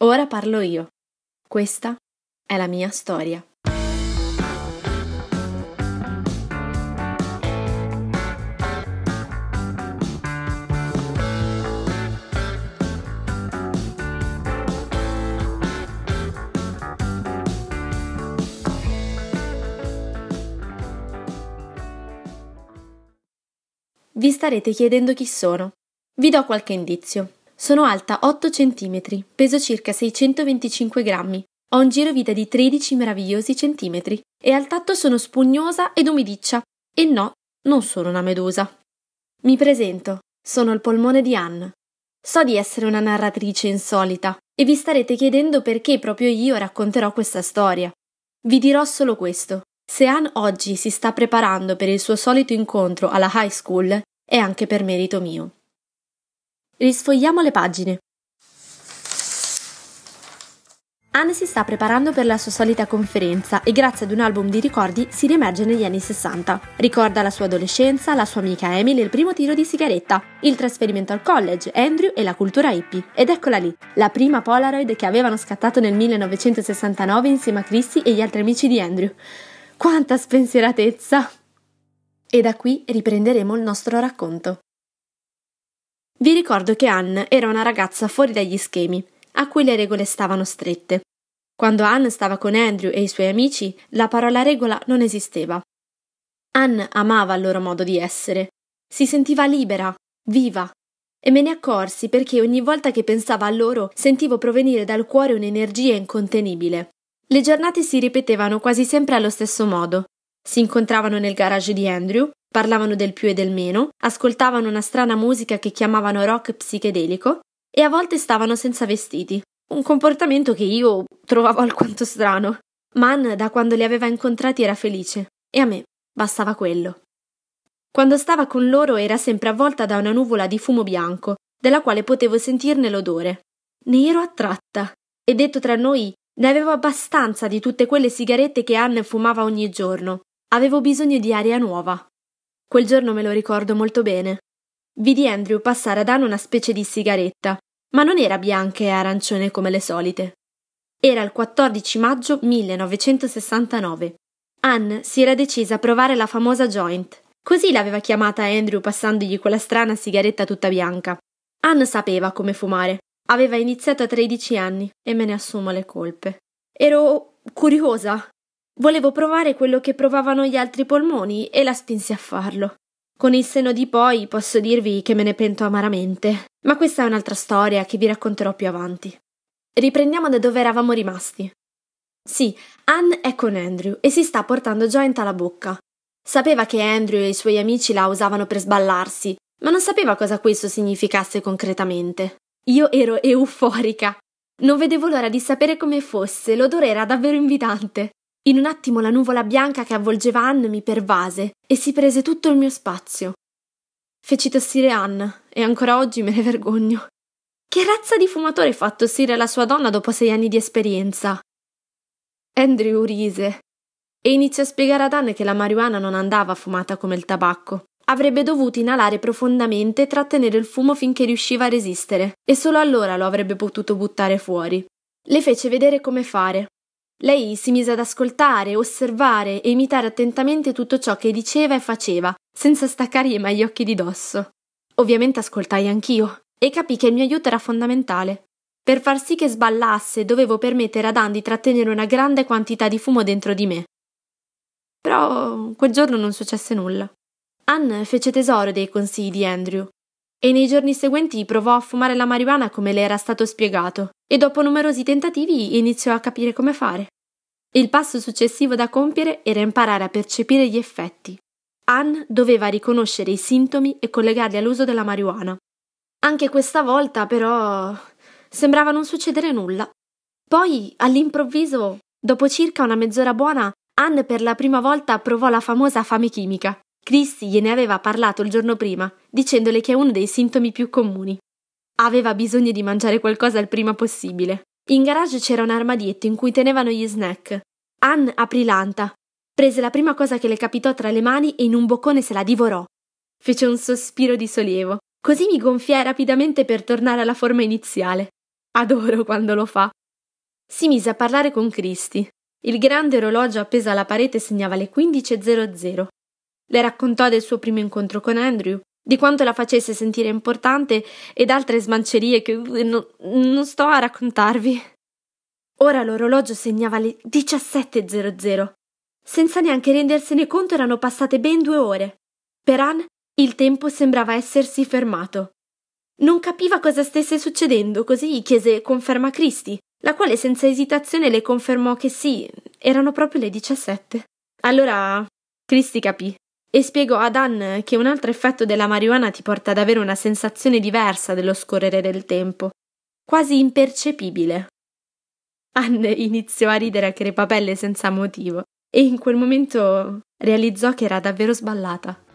Ora parlo io. Questa è la mia storia. Vi starete chiedendo chi sono. Vi do qualche indizio. Sono alta 8 cm, peso circa 625 grammi, ho un giro vita di 13 meravigliosi centimetri e al tatto sono spugnosa ed umidiccia. E no, non sono una medusa. Mi presento, sono il polmone di Anne. So di essere una narratrice insolita e vi starete chiedendo perché proprio io racconterò questa storia. Vi dirò solo questo. Se Anne oggi si sta preparando per il suo solito incontro alla high school, è anche per merito mio. Risfogliamo le pagine. Anne si sta preparando per la sua solita conferenza e grazie ad un album di ricordi si riemerge negli anni 60. Ricorda la sua adolescenza, la sua amica Emily e il primo tiro di sigaretta, il trasferimento al college, Andrew e la cultura hippie. Ed eccola lì, la prima Polaroid che avevano scattato nel 1969 insieme a Chrissy e gli altri amici di Andrew. Quanta spensieratezza! E da qui riprenderemo il nostro racconto. Vi ricordo che Anne era una ragazza fuori dagli schemi, a cui le regole stavano strette. Quando Anne stava con Andrew e i suoi amici, la parola regola non esisteva. Anne amava il loro modo di essere. Si sentiva libera, viva. E me ne accorsi perché ogni volta che pensavo a loro sentivo provenire dal cuore un'energia incontenibile. Le giornate si ripetevano quasi sempre allo stesso modo. Si incontravano nel garage di Andrew, Parlavano del più e del meno, ascoltavano una strana musica che chiamavano rock psichedelico e a volte stavano senza vestiti. Un comportamento che io trovavo alquanto strano. Mann, da quando li aveva incontrati, era felice e a me bastava quello. Quando stava con loro era sempre avvolta da una nuvola di fumo bianco, della quale potevo sentirne l'odore. Ne ero attratta e detto tra noi ne avevo abbastanza di tutte quelle sigarette che Anne fumava ogni giorno. Avevo bisogno di aria nuova. Quel giorno me lo ricordo molto bene. Vidi Andrew passare ad Anne una specie di sigaretta, ma non era bianca e arancione come le solite. Era il 14 maggio 1969. Anne si era decisa a provare la famosa joint. Così l'aveva chiamata Andrew passandogli quella strana sigaretta tutta bianca. Anne sapeva come fumare. Aveva iniziato a 13 anni e me ne assumo le colpe. Ero curiosa, Volevo provare quello che provavano gli altri polmoni e la spinsi a farlo. Con il seno di poi posso dirvi che me ne pento amaramente, ma questa è un'altra storia che vi racconterò più avanti. Riprendiamo da dove eravamo rimasti. Sì, Anne è con Andrew e si sta portando Joint alla bocca. Sapeva che Andrew e i suoi amici la usavano per sballarsi, ma non sapeva cosa questo significasse concretamente. Io ero euforica. Non vedevo l'ora di sapere come fosse, l'odore era davvero invitante. In un attimo la nuvola bianca che avvolgeva Anne mi pervase e si prese tutto il mio spazio. Feci tossire Anne e ancora oggi me ne vergogno. Che razza di fumatore fa tossire la sua donna dopo sei anni di esperienza? Andrew rise e iniziò a spiegare ad Anne che la marijuana non andava fumata come il tabacco. Avrebbe dovuto inalare profondamente e trattenere il fumo finché riusciva a resistere, e solo allora lo avrebbe potuto buttare fuori. Le fece vedere come fare, lei si mise ad ascoltare, osservare e imitare attentamente tutto ciò che diceva e faceva, senza staccargli mai gli occhi di dosso. Ovviamente ascoltai anch'io e capì che il mio aiuto era fondamentale. Per far sì che sballasse, dovevo permettere ad Ann di trattenere una grande quantità di fumo dentro di me. Però quel giorno non successe nulla. Ann fece tesoro dei consigli di Andrew e nei giorni seguenti provò a fumare la marijuana come le era stato spiegato, e dopo numerosi tentativi iniziò a capire come fare. Il passo successivo da compiere era imparare a percepire gli effetti. Ann doveva riconoscere i sintomi e collegarli all'uso della marijuana. Anche questa volta, però, sembrava non succedere nulla. Poi, all'improvviso, dopo circa una mezz'ora buona, Ann per la prima volta provò la famosa fame chimica. Chris gliene aveva parlato il giorno prima, dicendole che è uno dei sintomi più comuni. Aveva bisogno di mangiare qualcosa il prima possibile. In garage c'era un armadietto in cui tenevano gli snack. Ann aprì l'anta, prese la prima cosa che le capitò tra le mani e in un boccone se la divorò. Fece un sospiro di sollievo. Così mi gonfiai rapidamente per tornare alla forma iniziale. Adoro quando lo fa. Si mise a parlare con Cristi. Il grande orologio appeso alla parete segnava le 15.00. Le raccontò del suo primo incontro con Andrew, di quanto la facesse sentire importante ed altre smancerie che uh, no, non sto a raccontarvi. Ora l'orologio segnava le 17.00. Senza neanche rendersene conto erano passate ben due ore. Per Ann il tempo sembrava essersi fermato. Non capiva cosa stesse succedendo, così chiese conferma a Christy, la quale senza esitazione le confermò che sì, erano proprio le 17. Allora Christy capì e spiegò ad Anne che un altro effetto della marijuana ti porta ad avere una sensazione diversa dello scorrere del tempo, quasi impercepibile. Anne iniziò a ridere a crepapelle senza motivo e in quel momento realizzò che era davvero sballata.